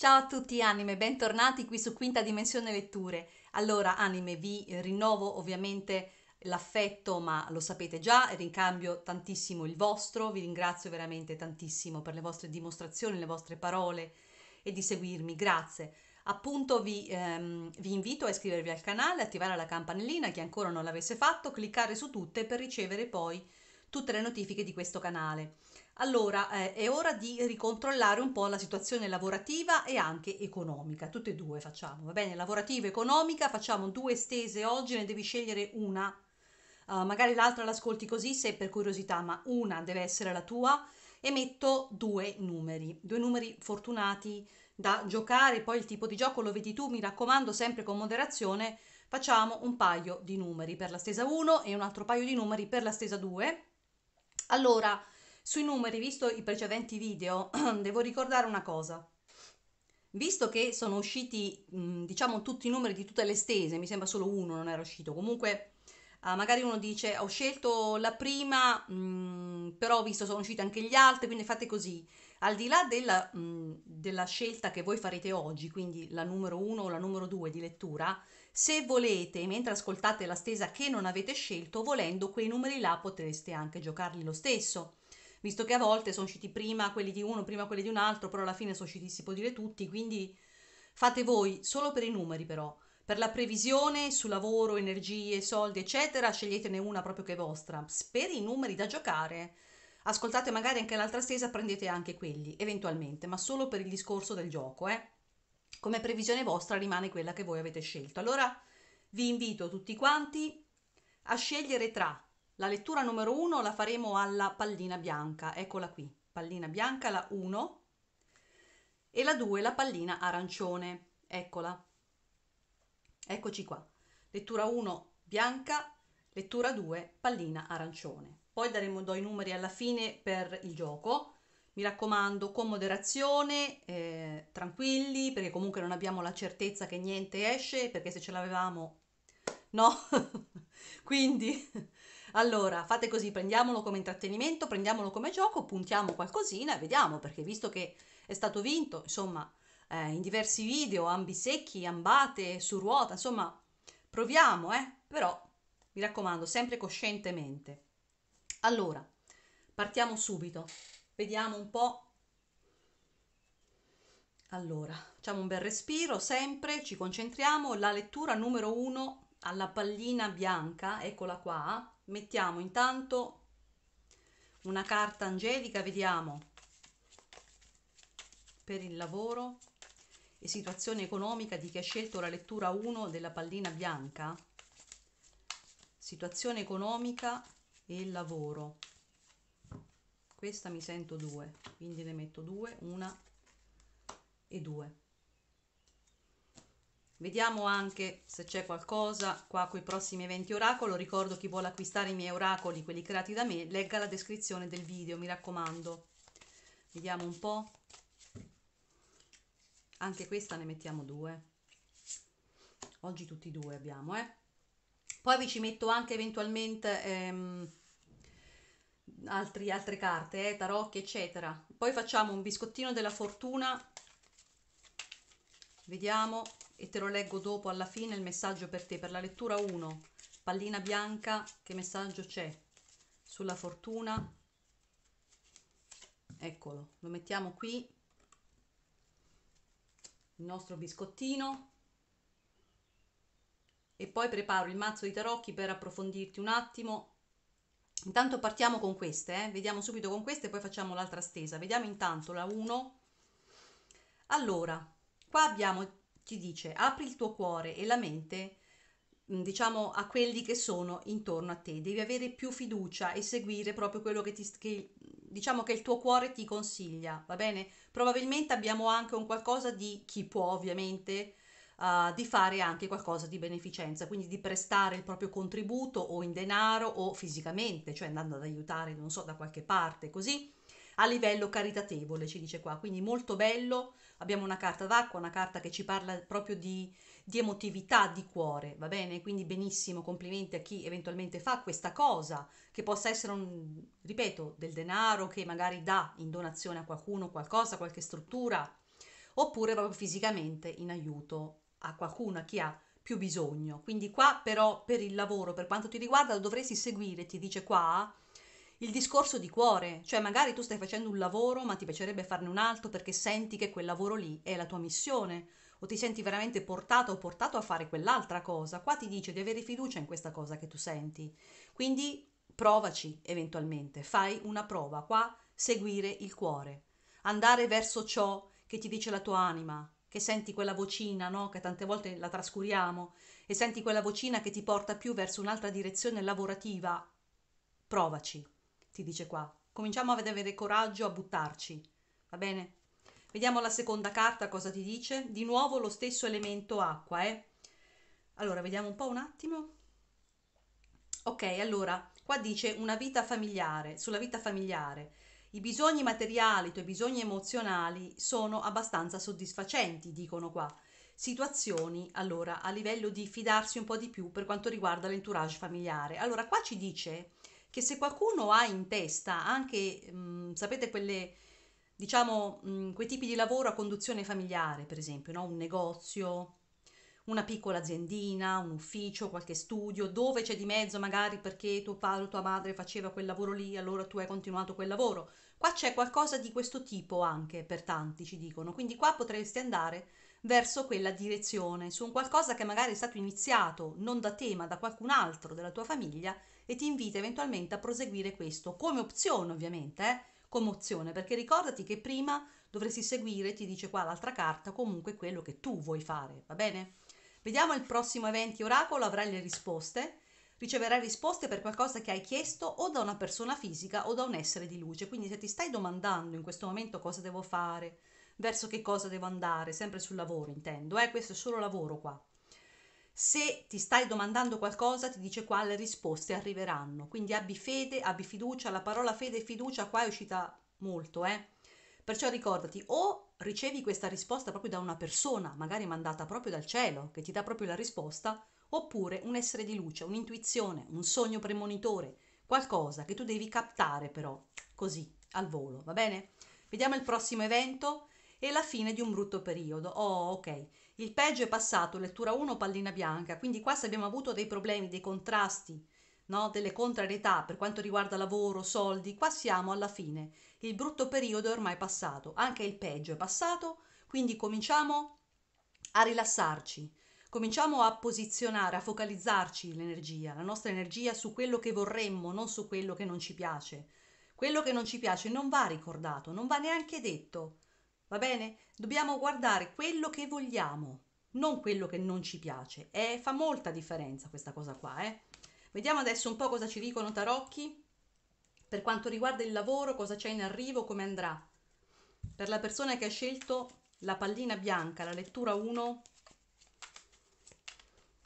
Ciao a tutti anime, bentornati qui su Quinta Dimensione Letture. Allora anime, vi rinnovo ovviamente l'affetto, ma lo sapete già, rincambio tantissimo il vostro, vi ringrazio veramente tantissimo per le vostre dimostrazioni, le vostre parole e di seguirmi, grazie. Appunto vi, ehm, vi invito a iscrivervi al canale, attivare la campanellina, chi ancora non l'avesse fatto, cliccare su tutte per ricevere poi tutte le notifiche di questo canale. Allora eh, è ora di ricontrollare un po' la situazione lavorativa e anche economica, tutte e due facciamo, va bene? Lavorativa e economica, facciamo due stese oggi, ne devi scegliere una, uh, magari l'altra l'ascolti così se per curiosità, ma una deve essere la tua e metto due numeri, due numeri fortunati da giocare, poi il tipo di gioco lo vedi tu, mi raccomando sempre con moderazione, facciamo un paio di numeri per la stesa 1 e un altro paio di numeri per la stesa 2. Allora, sui numeri, visto i precedenti video, devo ricordare una cosa. Visto che sono usciti, diciamo, tutti i numeri di tutte le stese, mi sembra solo uno non era uscito, comunque ah, magari uno dice ho scelto la prima, però visto sono usciti anche gli altri, quindi fate così. Al di là della, della scelta che voi farete oggi, quindi la numero 1 o la numero 2 di lettura, se volete, mentre ascoltate la stesa che non avete scelto, volendo quei numeri là potreste anche giocarli lo stesso visto che a volte sono usciti prima quelli di uno, prima quelli di un altro, però alla fine sono usciti, si può dire tutti, quindi fate voi solo per i numeri però. Per la previsione su lavoro, energie, soldi, eccetera, sceglietene una proprio che è vostra. Per i numeri da giocare, ascoltate magari anche l'altra stesa, prendete anche quelli, eventualmente, ma solo per il discorso del gioco, eh. Come previsione vostra rimane quella che voi avete scelto. Allora vi invito tutti quanti a scegliere tra la lettura numero 1 la faremo alla pallina bianca, eccola qui, pallina bianca la 1 e la 2 la pallina arancione, eccola. Eccoci qua, lettura 1 bianca, lettura 2 pallina arancione. Poi daremo do i numeri alla fine per il gioco. Mi raccomando, con moderazione, eh, tranquilli, perché comunque non abbiamo la certezza che niente esce, perché se ce l'avevamo... No, quindi allora, fate così, prendiamolo come intrattenimento, prendiamolo come gioco, puntiamo qualcosina e vediamo, perché visto che è stato vinto, insomma, eh, in diversi video, ambi secchi, ambate, su ruota, insomma, proviamo, eh? Però, mi raccomando, sempre coscientemente. Allora, partiamo subito. Vediamo un po'. Allora, facciamo un bel respiro, sempre ci concentriamo. La lettura numero uno alla pallina bianca, eccola qua, mettiamo intanto una carta angelica vediamo per il lavoro e situazione economica di chi ha scelto la lettura 1 della pallina bianca situazione economica e lavoro questa mi sento due, quindi ne metto due, una e due. Vediamo anche se c'è qualcosa qua con i prossimi eventi oracolo. Ricordo chi vuole acquistare i miei oracoli, quelli creati da me, legga la descrizione del video, mi raccomando. Vediamo un po'. Anche questa ne mettiamo due. Oggi tutti e due abbiamo, eh. Poi vi ci metto anche eventualmente ehm, altri, altre carte, eh, tarocchi, eccetera. Poi facciamo un biscottino della fortuna. Vediamo e te lo leggo dopo alla fine il messaggio per te, per la lettura 1. Pallina bianca, che messaggio c'è? Sulla fortuna. Eccolo, lo mettiamo qui. Il nostro biscottino. E poi preparo il mazzo di tarocchi per approfondirti un attimo. Intanto partiamo con queste, eh? vediamo subito con queste e poi facciamo l'altra stesa. Vediamo intanto la 1. Allora, qua abbiamo ci dice apri il tuo cuore e la mente diciamo a quelli che sono intorno a te devi avere più fiducia e seguire proprio quello che ti che, diciamo che il tuo cuore ti consiglia va bene probabilmente abbiamo anche un qualcosa di chi può ovviamente uh, di fare anche qualcosa di beneficenza quindi di prestare il proprio contributo o in denaro o fisicamente cioè andando ad aiutare non so da qualche parte così a livello caritatevole, ci dice qua. Quindi molto bello, abbiamo una carta d'acqua, una carta che ci parla proprio di, di emotività, di cuore, va bene? Quindi benissimo, complimenti a chi eventualmente fa questa cosa, che possa essere, un, ripeto, del denaro che magari dà in donazione a qualcuno, qualcosa, qualche struttura, oppure proprio fisicamente in aiuto a qualcuno, a chi ha più bisogno. Quindi qua però per il lavoro, per quanto ti riguarda, dovresti seguire, ti dice qua, il discorso di cuore, cioè magari tu stai facendo un lavoro ma ti piacerebbe farne un altro perché senti che quel lavoro lì è la tua missione o ti senti veramente portato o portato a fare quell'altra cosa, qua ti dice di avere fiducia in questa cosa che tu senti. Quindi provaci eventualmente, fai una prova, qua seguire il cuore, andare verso ciò che ti dice la tua anima, che senti quella vocina, no? che tante volte la trascuriamo, e senti quella vocina che ti porta più verso un'altra direzione lavorativa, provaci si dice qua. Cominciamo ad avere coraggio a buttarci, va bene? Vediamo la seconda carta cosa ti dice. Di nuovo lo stesso elemento acqua, eh? Allora, vediamo un po' un attimo. Ok, allora, qua dice una vita familiare, sulla vita familiare. I bisogni materiali, i tuoi bisogni emozionali sono abbastanza soddisfacenti, dicono qua. Situazioni, allora, a livello di fidarsi un po' di più per quanto riguarda l'entourage familiare. Allora, qua ci dice che se qualcuno ha in testa anche, mh, sapete, quelle, diciamo, mh, quei tipi di lavoro a conduzione familiare, per esempio, no? un negozio, una piccola aziendina, un ufficio, qualche studio, dove c'è di mezzo magari perché tuo padre o tua madre faceva quel lavoro lì, allora tu hai continuato quel lavoro. Qua c'è qualcosa di questo tipo anche per tanti, ci dicono, quindi qua potresti andare verso quella direzione, su un qualcosa che magari è stato iniziato non da te ma da qualcun altro della tua famiglia e ti invita eventualmente a proseguire questo come opzione ovviamente, eh? come opzione, perché ricordati che prima dovresti seguire, ti dice qua l'altra carta, comunque quello che tu vuoi fare, va bene? Vediamo il prossimo evento oracolo, avrai le risposte, riceverai risposte per qualcosa che hai chiesto o da una persona fisica o da un essere di luce, quindi se ti stai domandando in questo momento cosa devo fare, verso che cosa devo andare, sempre sul lavoro intendo, eh? questo è solo lavoro qua. Se ti stai domandando qualcosa, ti dice quale risposte arriveranno. Quindi abbi fede, abbi fiducia. La parola fede e fiducia qua è uscita molto, eh? Perciò ricordati, o ricevi questa risposta proprio da una persona, magari mandata proprio dal cielo, che ti dà proprio la risposta, oppure un essere di luce, un'intuizione, un sogno premonitore, qualcosa che tu devi captare però, così, al volo, va bene? Vediamo il prossimo evento e la fine di un brutto periodo. Oh, ok. Il peggio è passato, lettura 1, pallina bianca, quindi qua se abbiamo avuto dei problemi, dei contrasti, no? delle contrarietà per quanto riguarda lavoro, soldi, qua siamo alla fine. Il brutto periodo è ormai passato, anche il peggio è passato, quindi cominciamo a rilassarci, cominciamo a posizionare, a focalizzarci l'energia, la nostra energia su quello che vorremmo, non su quello che non ci piace. Quello che non ci piace non va ricordato, non va neanche detto. Va bene? Dobbiamo guardare quello che vogliamo, non quello che non ci piace. E fa molta differenza questa cosa qua, eh? Vediamo adesso un po' cosa ci dicono tarocchi. Per quanto riguarda il lavoro, cosa c'è in arrivo, come andrà. Per la persona che ha scelto la pallina bianca, la lettura 1,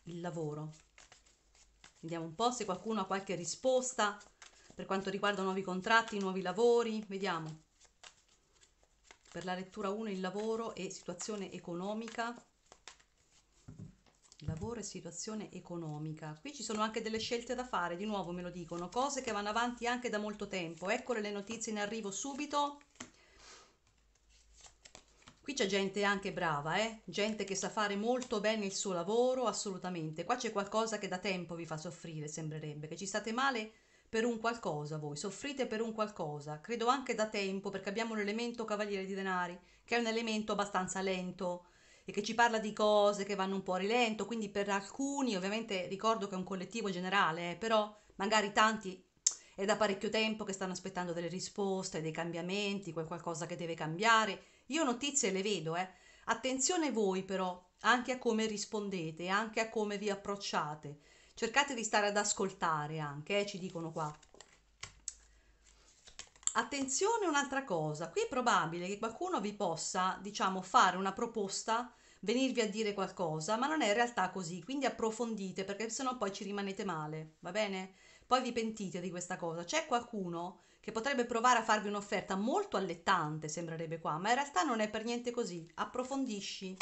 il lavoro. Vediamo un po' se qualcuno ha qualche risposta per quanto riguarda nuovi contratti, nuovi lavori. Vediamo per la lettura 1 il lavoro e situazione economica lavoro e situazione economica qui ci sono anche delle scelte da fare di nuovo me lo dicono cose che vanno avanti anche da molto tempo eccole le notizie in arrivo subito qui c'è gente anche brava eh? gente che sa fare molto bene il suo lavoro assolutamente qua c'è qualcosa che da tempo vi fa soffrire sembrerebbe che ci state male per un qualcosa voi, soffrite per un qualcosa, credo anche da tempo, perché abbiamo un elemento Cavaliere di Denari, che è un elemento abbastanza lento e che ci parla di cose che vanno un po' a rilento, quindi per alcuni, ovviamente ricordo che è un collettivo generale, eh, però magari tanti è da parecchio tempo che stanno aspettando delle risposte, dei cambiamenti, qualcosa che deve cambiare. Io notizie le vedo, eh. Attenzione voi però anche a come rispondete, anche a come vi approcciate cercate di stare ad ascoltare anche, eh, ci dicono qua. Attenzione un'altra cosa, qui è probabile che qualcuno vi possa, diciamo, fare una proposta, venirvi a dire qualcosa, ma non è in realtà così, quindi approfondite perché sennò poi ci rimanete male, va bene? Poi vi pentite di questa cosa. C'è qualcuno che potrebbe provare a farvi un'offerta molto allettante, sembrerebbe qua, ma in realtà non è per niente così. Approfondisci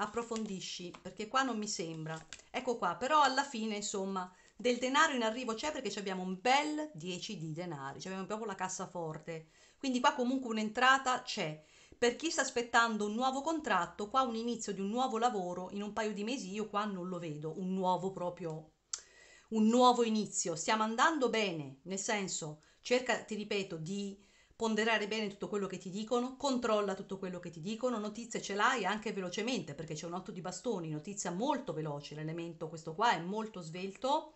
approfondisci, perché qua non mi sembra. Ecco qua, però alla fine, insomma, del denaro in arrivo c'è perché abbiamo un bel 10 di denari, abbiamo proprio la cassaforte. Quindi qua comunque un'entrata c'è. Per chi sta aspettando un nuovo contratto, qua un inizio di un nuovo lavoro, in un paio di mesi io qua non lo vedo, un nuovo proprio, un nuovo inizio. Stiamo andando bene, nel senso, cerca, ti ripeto, di ponderare bene tutto quello che ti dicono, controlla tutto quello che ti dicono, notizie ce l'hai anche velocemente perché c'è un otto di bastoni, notizia molto veloce, l'elemento questo qua è molto svelto,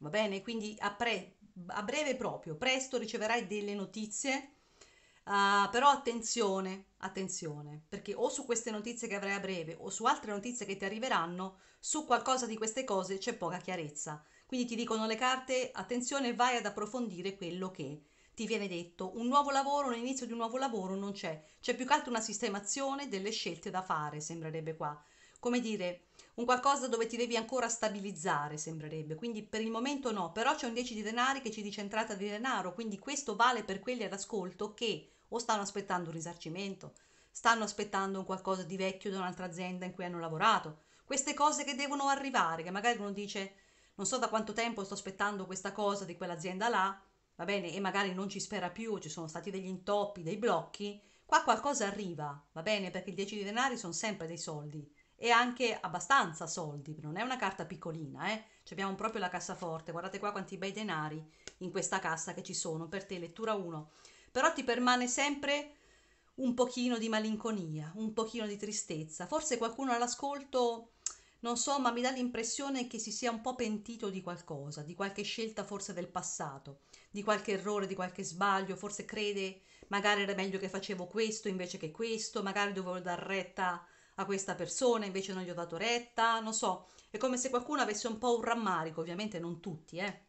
va bene? Quindi a, pre, a breve proprio, presto riceverai delle notizie, uh, però attenzione, attenzione, perché o su queste notizie che avrai a breve o su altre notizie che ti arriveranno, su qualcosa di queste cose c'è poca chiarezza. Quindi ti dicono le carte, attenzione, vai ad approfondire quello che ti viene detto un nuovo lavoro, un inizio di un nuovo lavoro non c'è, c'è più che altro una sistemazione delle scelte da fare, sembrerebbe qua. Come dire, un qualcosa dove ti devi ancora stabilizzare, sembrerebbe. Quindi per il momento no, però c'è un 10 di denari che ci dice entrata di denaro, quindi questo vale per quelli ad ascolto che o stanno aspettando un risarcimento, stanno aspettando un qualcosa di vecchio da un'altra azienda in cui hanno lavorato. Queste cose che devono arrivare, che magari uno dice non so da quanto tempo sto aspettando questa cosa di quell'azienda là, va bene, e magari non ci spera più, ci sono stati degli intoppi, dei blocchi, qua qualcosa arriva, va bene, perché i 10 denari sono sempre dei soldi e anche abbastanza soldi, non è una carta piccolina, eh? Ci abbiamo proprio la cassaforte, guardate qua quanti bei denari in questa cassa che ci sono per te, lettura 1. Però ti permane sempre un pochino di malinconia, un pochino di tristezza, forse qualcuno all'ascolto non so, ma mi dà l'impressione che si sia un po' pentito di qualcosa, di qualche scelta forse del passato, di qualche errore, di qualche sbaglio, forse crede magari era meglio che facevo questo invece che questo, magari dovevo dar retta a questa persona invece non gli ho dato retta, non so, è come se qualcuno avesse un po' un rammarico, ovviamente non tutti, eh,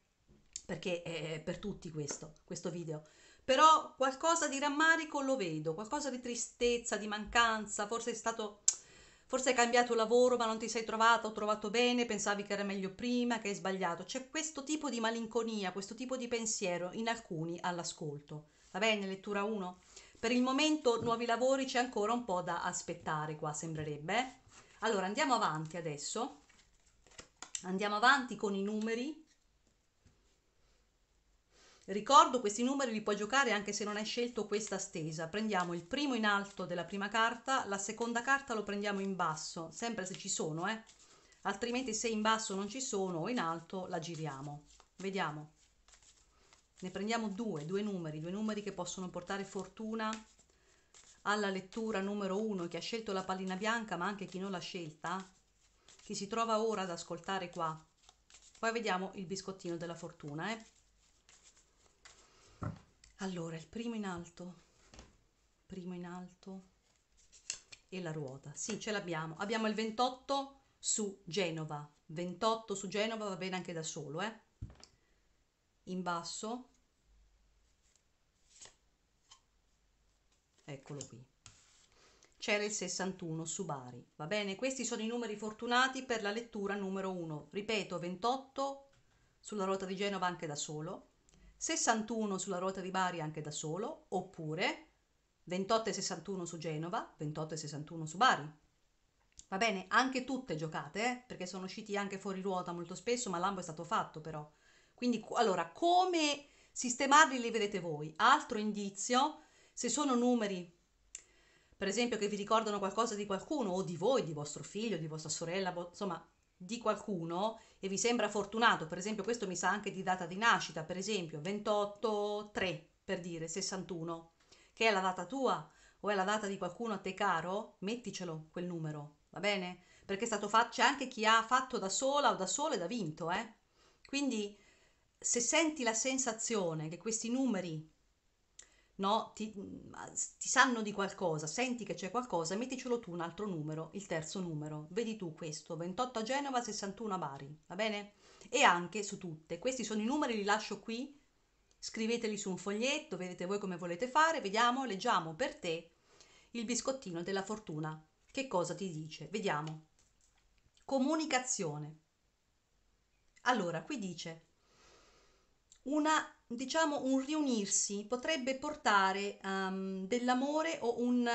perché è per tutti questo, questo video, però qualcosa di rammarico lo vedo, qualcosa di tristezza, di mancanza, forse è stato Forse hai cambiato lavoro ma non ti sei trovato, trovato bene, pensavi che era meglio prima, che hai sbagliato. C'è questo tipo di malinconia, questo tipo di pensiero in alcuni all'ascolto. Va bene, lettura 1? Per il momento nuovi lavori c'è ancora un po' da aspettare qua, sembrerebbe. Allora andiamo avanti adesso. Andiamo avanti con i numeri Ricordo questi numeri li puoi giocare anche se non hai scelto questa stesa. Prendiamo il primo in alto della prima carta, la seconda carta lo prendiamo in basso, sempre se ci sono, eh? Altrimenti se in basso non ci sono o in alto la giriamo. Vediamo. Ne prendiamo due, due numeri, due numeri che possono portare fortuna alla lettura numero uno, chi ha scelto la pallina bianca, ma anche chi non l'ha scelta, chi si trova ora ad ascoltare qua. Poi vediamo il biscottino della fortuna, eh? allora il primo in alto primo in alto e la ruota sì ce l'abbiamo abbiamo il 28 su genova 28 su genova va bene anche da solo eh in basso eccolo qui c'era il 61 su Bari va bene questi sono i numeri fortunati per la lettura numero 1 ripeto 28 sulla ruota di Genova anche da solo 61 sulla ruota di Bari anche da solo, oppure 28 e 61 su Genova, 28 e 61 su Bari. Va bene, anche tutte giocate, eh? perché sono usciti anche fuori ruota molto spesso, ma l'ambo è stato fatto però. Quindi, allora, come sistemarli li vedete voi. Altro indizio, se sono numeri, per esempio, che vi ricordano qualcosa di qualcuno o di voi, di vostro figlio, di vostra sorella, insomma, di qualcuno e vi sembra fortunato, per esempio questo mi sa anche di data di nascita, per esempio 283 per dire 61, che è la data tua o è la data di qualcuno a te caro, metticelo quel numero, va bene? Perché è stato fatto, c'è anche chi ha fatto da sola o da sole ed ha vinto, eh? Quindi se senti la sensazione che questi numeri no? Ti, ti, sanno di qualcosa, senti che c'è qualcosa, metticelo tu un altro numero, il terzo numero. Vedi tu questo, 28 a Genova, 61 a Bari, va bene? E anche su tutte. Questi sono i numeri, li lascio qui, scriveteli su un foglietto, vedete voi come volete fare, vediamo, leggiamo per te il biscottino della fortuna. Che cosa ti dice? Vediamo. Comunicazione. Allora, qui dice una, diciamo, un riunirsi potrebbe portare um, dell'amore o un,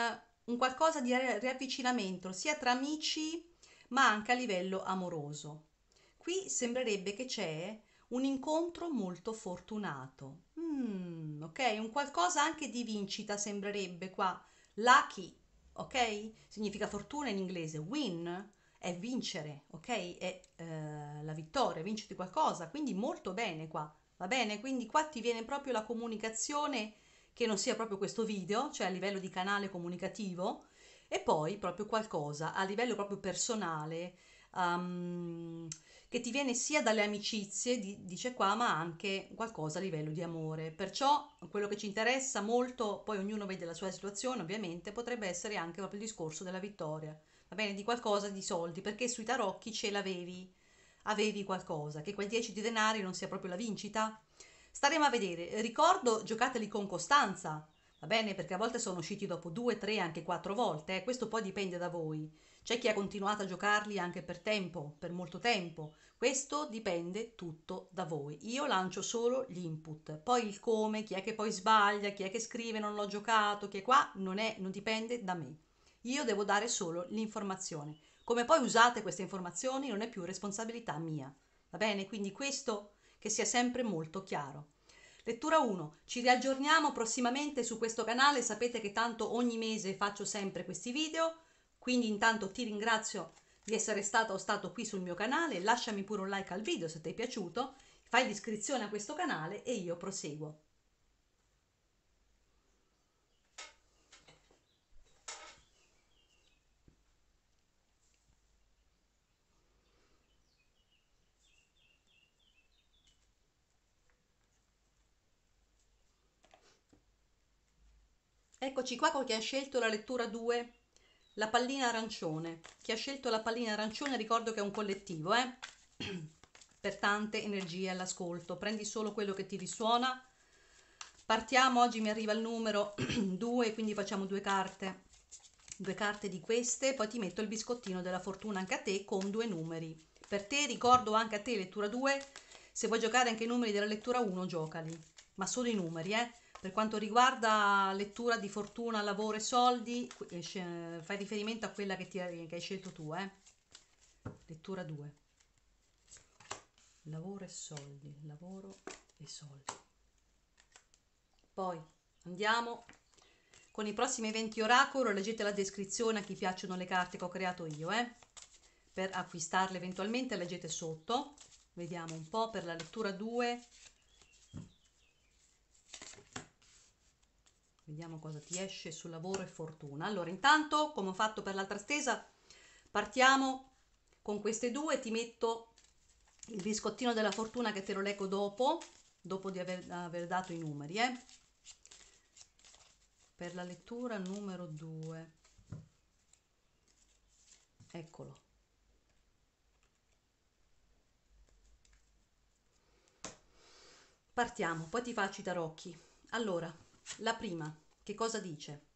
un qualcosa di riavvicinamento sia tra amici ma anche a livello amoroso. Qui sembrerebbe che c'è un incontro molto fortunato. Mm, ok, un qualcosa anche di vincita sembrerebbe qua. Lucky, ok? Significa fortuna in inglese. Win è vincere, ok? È eh, la vittoria, vincere qualcosa, quindi molto bene qua va bene? Quindi qua ti viene proprio la comunicazione che non sia proprio questo video, cioè a livello di canale comunicativo, e poi proprio qualcosa a livello proprio personale um, che ti viene sia dalle amicizie, di, dice qua, ma anche qualcosa a livello di amore. Perciò quello che ci interessa molto, poi ognuno vede la sua situazione ovviamente, potrebbe essere anche proprio il discorso della vittoria, va bene, di qualcosa di soldi, perché sui tarocchi ce l'avevi avevi qualcosa, che quel 10 di denari non sia proprio la vincita? Staremo a vedere. Ricordo, giocateli con costanza, va bene? Perché a volte sono usciti dopo 2, 3, anche 4 volte, eh? questo poi dipende da voi. C'è chi ha continuato a giocarli anche per tempo, per molto tempo. Questo dipende tutto da voi. Io lancio solo gli input, poi il come, chi è che poi sbaglia, chi è che scrive non l'ho giocato, chi è qua, non, è, non dipende da me. Io devo dare solo l'informazione. Come poi usate queste informazioni non è più responsabilità mia. Va bene? Quindi questo che sia sempre molto chiaro. Lettura 1. Ci riaggiorniamo prossimamente su questo canale, sapete che tanto ogni mese faccio sempre questi video, quindi intanto ti ringrazio di essere stata o stato qui sul mio canale, lasciami pure un like al video se ti è piaciuto, fai l'iscrizione a questo canale e io proseguo. Eccoci qua con chi ha scelto la lettura 2, la pallina arancione. Chi ha scelto la pallina arancione ricordo che è un collettivo, eh? per tante energie all'ascolto. Prendi solo quello che ti risuona. Partiamo, oggi mi arriva il numero 2, quindi facciamo due carte. Due carte di queste, poi ti metto il biscottino della fortuna anche a te con due numeri. Per te ricordo anche a te lettura 2, se vuoi giocare anche i numeri della lettura 1 giocali, ma solo i numeri, eh? Per quanto riguarda lettura di fortuna, lavoro e soldi, fai riferimento a quella che, ti, che hai scelto tu, eh? Lettura 2. Lavoro e soldi, lavoro e soldi. Poi andiamo con i prossimi eventi oracolo, leggete la descrizione a chi piacciono le carte che ho creato io, eh? Per acquistarle eventualmente leggete sotto. Vediamo un po' per la lettura 2 Vediamo cosa ti esce sul lavoro e fortuna. Allora, intanto, come ho fatto per l'altra stesa, partiamo con queste due. Ti metto il biscottino della fortuna che te lo leggo dopo, dopo di aver, aver dato i numeri. Eh. Per la lettura numero 2. Eccolo. Partiamo, poi ti faccio i tarocchi. Allora, la prima, che cosa dice?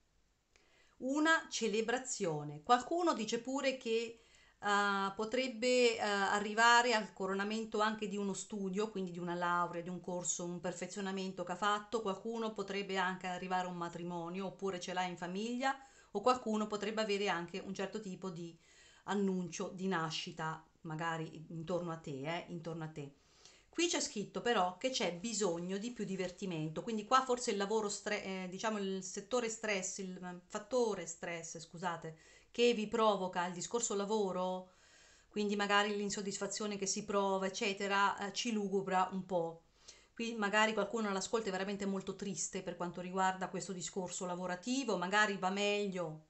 Una celebrazione. Qualcuno dice pure che uh, potrebbe uh, arrivare al coronamento anche di uno studio, quindi di una laurea, di un corso, un perfezionamento che ha fatto, qualcuno potrebbe anche arrivare a un matrimonio oppure ce l'ha in famiglia o qualcuno potrebbe avere anche un certo tipo di annuncio di nascita, magari intorno a te, eh, intorno a te. Qui c'è scritto però che c'è bisogno di più divertimento, quindi qua forse il lavoro, stre- eh, diciamo il settore stress, il mm, fattore stress, scusate, che vi provoca il discorso lavoro, quindi magari l'insoddisfazione che si prova, eccetera, eh, ci lugubra un po'. Qui magari qualcuno all'ascolto è veramente molto triste per quanto riguarda questo discorso lavorativo, magari va meglio,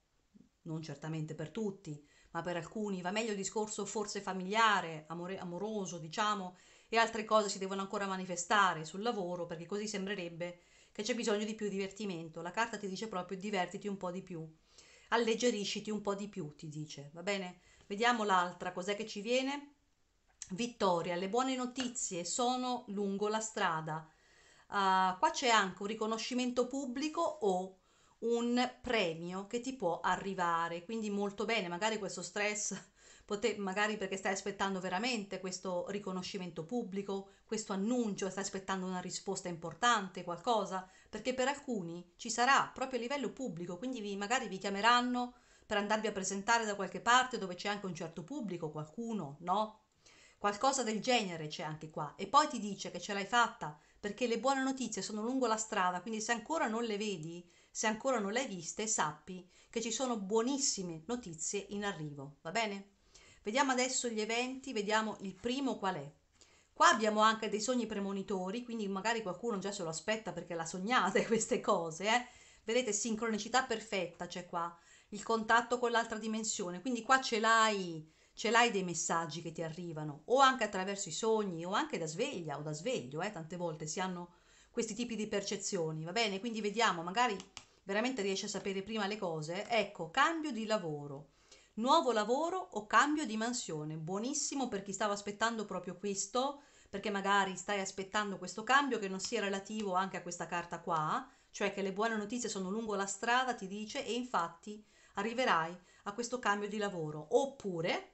non certamente per tutti, ma per alcuni va meglio il discorso forse familiare, amore, amoroso, diciamo, e altre cose si devono ancora manifestare sul lavoro perché così sembrerebbe che c'è bisogno di più divertimento. La carta ti dice proprio divertiti un po' di più, alleggerisciti un po' di più, ti dice, va bene? Vediamo l'altra, cos'è che ci viene? Vittoria, le buone notizie sono lungo la strada. Uh, qua c'è anche un riconoscimento pubblico o un premio che ti può arrivare, quindi molto bene, magari questo stress Pote- magari perché stai aspettando veramente questo riconoscimento pubblico, questo annuncio, stai aspettando una risposta importante, qualcosa, perché per alcuni ci sarà proprio a livello pubblico, quindi vi, magari vi chiameranno per andarvi a presentare da qualche parte dove c'è anche un certo pubblico, qualcuno, no? Qualcosa del genere c'è anche qua e poi ti dice che ce l'hai fatta perché le buone notizie sono lungo la strada, quindi se ancora non le vedi, se ancora non le hai viste, sappi che ci sono buonissime notizie in arrivo, va bene? Vediamo adesso gli eventi, vediamo il primo qual è. Qua abbiamo anche dei sogni premonitori, quindi magari qualcuno già se lo aspetta perché la sognate queste cose, eh? Vedete, sincronicità perfetta c'è qua, il contatto con l'altra dimensione, quindi qua ce l'hai, ce l'hai dei messaggi che ti arrivano, o anche attraverso i sogni, o anche da sveglia o da sveglio, eh? Tante volte si hanno questi tipi di percezioni, va bene? Quindi vediamo, magari veramente riesci a sapere prima le cose. Ecco, cambio di lavoro nuovo lavoro o cambio di mansione. Buonissimo per chi stava aspettando proprio questo, perché magari stai aspettando questo cambio che non sia relativo anche a questa carta qua, cioè che le buone notizie sono lungo la strada, ti dice, e infatti arriverai a questo cambio di lavoro. Oppure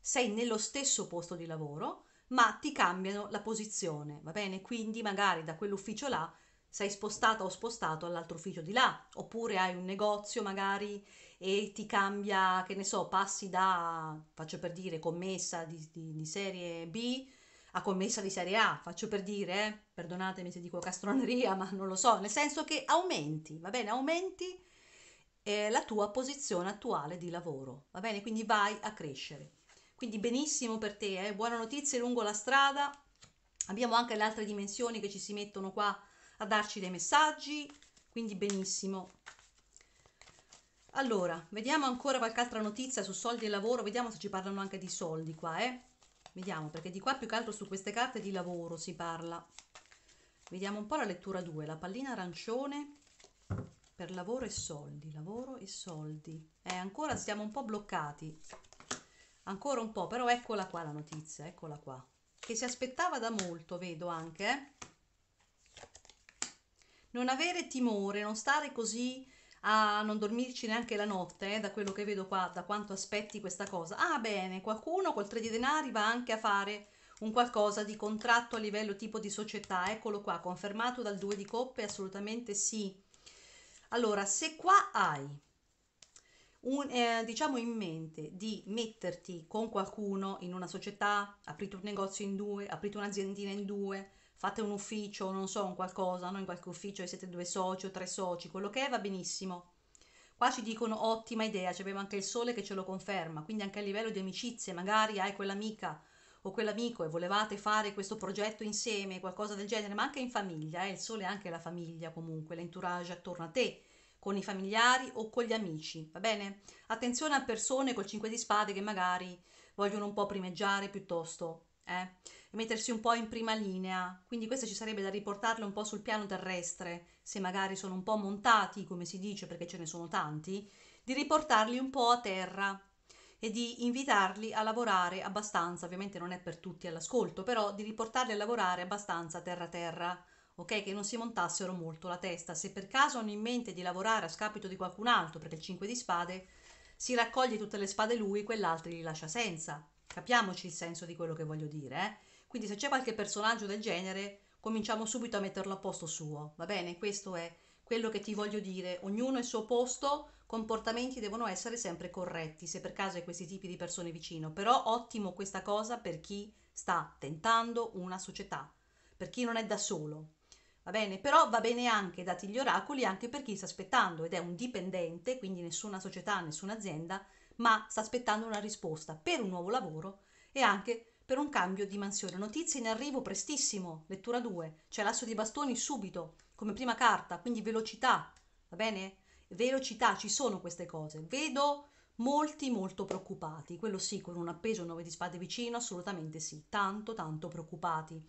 sei nello stesso posto di lavoro, ma ti cambiano la posizione, va bene? Quindi magari da quell'ufficio là sei spostata o spostato all'altro ufficio di là, oppure hai un negozio magari e ti cambia, che ne so, passi da, faccio per dire, commessa di, di, di serie B a commessa di serie A, faccio per dire, eh? perdonatemi se dico castroneria, ma non lo so, nel senso che aumenti, va bene, aumenti eh, la tua posizione attuale di lavoro, va bene, quindi vai a crescere. Quindi benissimo per te, eh? buone notizie lungo la strada, abbiamo anche le altre dimensioni che ci si mettono qua a darci dei messaggi, quindi benissimo. Allora, vediamo ancora qualche altra notizia su soldi e lavoro, vediamo se ci parlano anche di soldi qua, eh. Vediamo, perché di qua più che altro su queste carte di lavoro si parla. Vediamo un po' la lettura 2, la pallina arancione per lavoro e soldi, lavoro e soldi. Eh, ancora siamo un po' bloccati, ancora un po', però eccola qua la notizia, eccola qua. Che si aspettava da molto, vedo anche, eh? non avere timore, non stare così a non dormirci neanche la notte, eh, da quello che vedo qua, da quanto aspetti questa cosa. Ah bene, qualcuno col 3 di denari va anche a fare un qualcosa di contratto a livello tipo di società, eccolo qua, confermato dal 2 di coppe, assolutamente sì. Allora, se qua hai un, eh, diciamo in mente di metterti con qualcuno in una società, aprite un negozio in due, aprite un'aziendina in due, fate un ufficio, non so, un qualcosa, no? in qualche ufficio siete due soci o tre soci, quello che è va benissimo. Qua ci dicono ottima idea, abbiamo anche il sole che ce lo conferma, quindi anche a livello di amicizie, magari hai quell'amica o quell'amico e volevate fare questo progetto insieme, qualcosa del genere, ma anche in famiglia, eh? il sole è anche la famiglia comunque, l'entourage attorno a te, con i familiari o con gli amici, va bene? Attenzione a persone col 5 di spade che magari vogliono un po' primeggiare piuttosto eh, e mettersi un po' in prima linea. Quindi questo ci sarebbe da riportarlo un po' sul piano terrestre, se magari sono un po' montati, come si dice, perché ce ne sono tanti, di riportarli un po' a terra e di invitarli a lavorare abbastanza, ovviamente non è per tutti all'ascolto, però di riportarli a lavorare abbastanza terra-terra, ok? Che non si montassero molto la testa. Se per caso hanno in mente di lavorare a scapito di qualcun altro, perché il 5 di spade, si raccoglie tutte le spade lui, quell'altro li lascia senza. Capiamoci il senso di quello che voglio dire, eh? Quindi se c'è qualche personaggio del genere, cominciamo subito a metterlo a posto suo, va bene? Questo è quello che ti voglio dire. Ognuno è il suo posto, comportamenti devono essere sempre corretti, se per caso hai questi tipi di persone vicino. Però ottimo questa cosa per chi sta tentando una società, per chi non è da solo. Va bene, però va bene anche, dati gli oracoli, anche per chi sta aspettando ed è un dipendente, quindi nessuna società, nessuna azienda, ma sta aspettando una risposta per un nuovo lavoro e anche per un cambio di mansione. Notizie in arrivo prestissimo, lettura 2, c'è l'asso di bastoni subito, come prima carta, quindi velocità, va bene? Velocità, ci sono queste cose. Vedo molti molto preoccupati, quello sì, con un appeso 9 di spade vicino, assolutamente sì, tanto tanto preoccupati.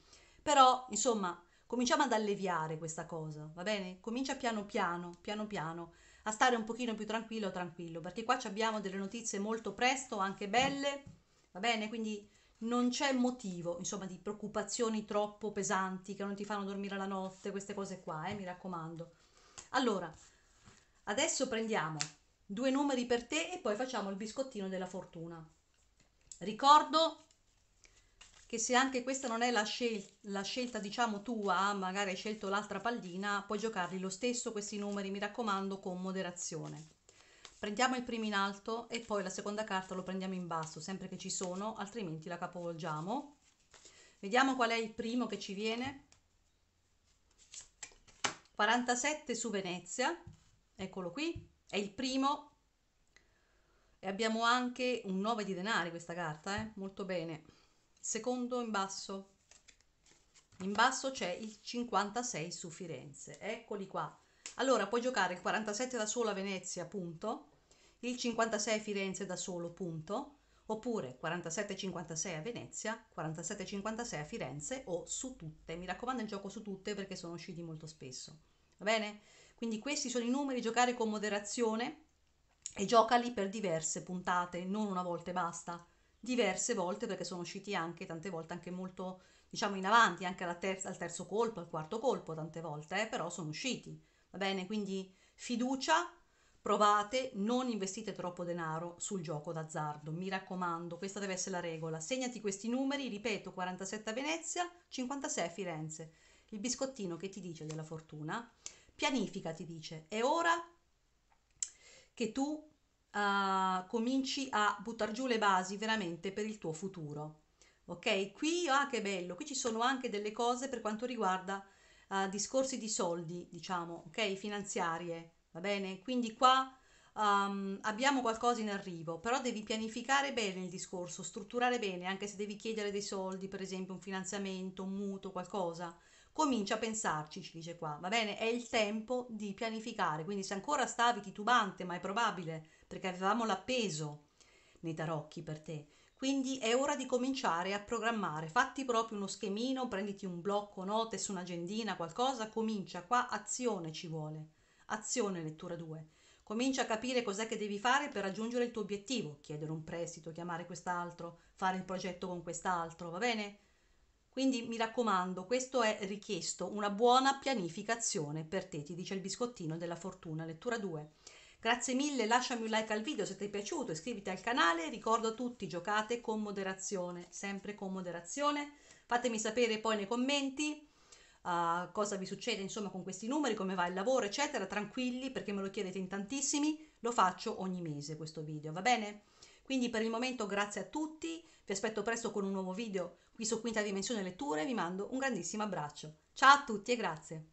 Però, insomma, cominciamo ad alleviare questa cosa, va bene? Comincia piano piano, piano piano a stare un pochino più tranquillo tranquillo perché qua ci abbiamo delle notizie molto presto anche belle va bene quindi non c'è motivo insomma di preoccupazioni troppo pesanti che non ti fanno dormire la notte queste cose qua eh, mi raccomando allora adesso prendiamo due numeri per te e poi facciamo il biscottino della fortuna ricordo che se anche questa non è la, scel- la scelta diciamo tua, magari hai scelto l'altra pallina, puoi giocarli lo stesso questi numeri, mi raccomando, con moderazione. Prendiamo il primo in alto e poi la seconda carta lo prendiamo in basso, sempre che ci sono, altrimenti la capovolgiamo. Vediamo qual è il primo che ci viene. 47 su Venezia, eccolo qui, è il primo e abbiamo anche un 9 di denari questa carta, eh? molto bene secondo in basso in basso c'è il 56 su Firenze eccoli qua allora puoi giocare il 47 da solo a Venezia punto il 56 Firenze da solo punto oppure 47-56 a Venezia, 47-56 a Firenze o su tutte. Mi raccomando il gioco su tutte perché sono usciti molto spesso. Va bene? Quindi questi sono i numeri, giocare con moderazione e giocali per diverse puntate, non una volta e basta diverse volte perché sono usciti anche tante volte anche molto diciamo in avanti anche alla terza, al terzo colpo, al quarto colpo tante volte, eh, però sono usciti. Va bene, quindi fiducia, provate, non investite troppo denaro sul gioco d'azzardo, mi raccomando, questa deve essere la regola. Segnati questi numeri, ripeto, 47 a Venezia, 56 a Firenze. Il biscottino che ti dice della fortuna, pianifica ti dice, è ora che tu uh, cominci a buttare giù le basi veramente per il tuo futuro. Ok, qui, ah che bello, qui ci sono anche delle cose per quanto riguarda uh, discorsi di soldi, diciamo, ok, finanziarie, va bene? Quindi qua um, abbiamo qualcosa in arrivo, però devi pianificare bene il discorso, strutturare bene, anche se devi chiedere dei soldi, per esempio un finanziamento, un mutuo, qualcosa comincia a pensarci, ci dice qua, va bene? È il tempo di pianificare, quindi se ancora stavi titubante, ma è probabile, perché avevamo l'appeso nei tarocchi per te, quindi è ora di cominciare a programmare, fatti proprio uno schemino, prenditi un blocco, note su un'agendina, qualcosa, comincia qua, azione ci vuole, azione lettura 2. Comincia a capire cos'è che devi fare per raggiungere il tuo obiettivo, chiedere un prestito, chiamare quest'altro, fare il progetto con quest'altro, va bene? Quindi mi raccomando, questo è richiesto, una buona pianificazione per te, ti dice il biscottino della fortuna, lettura 2. Grazie mille, lasciami un like al video se ti è piaciuto, iscriviti al canale, ricordo a tutti, giocate con moderazione, sempre con moderazione, fatemi sapere poi nei commenti uh, cosa vi succede insomma con questi numeri, come va il lavoro eccetera, tranquilli perché me lo chiedete in tantissimi, lo faccio ogni mese questo video, va bene? Quindi per il momento grazie a tutti, vi aspetto presto con un nuovo video Qui su Quinta Dimensione Letture vi mando un grandissimo abbraccio. Ciao a tutti e grazie!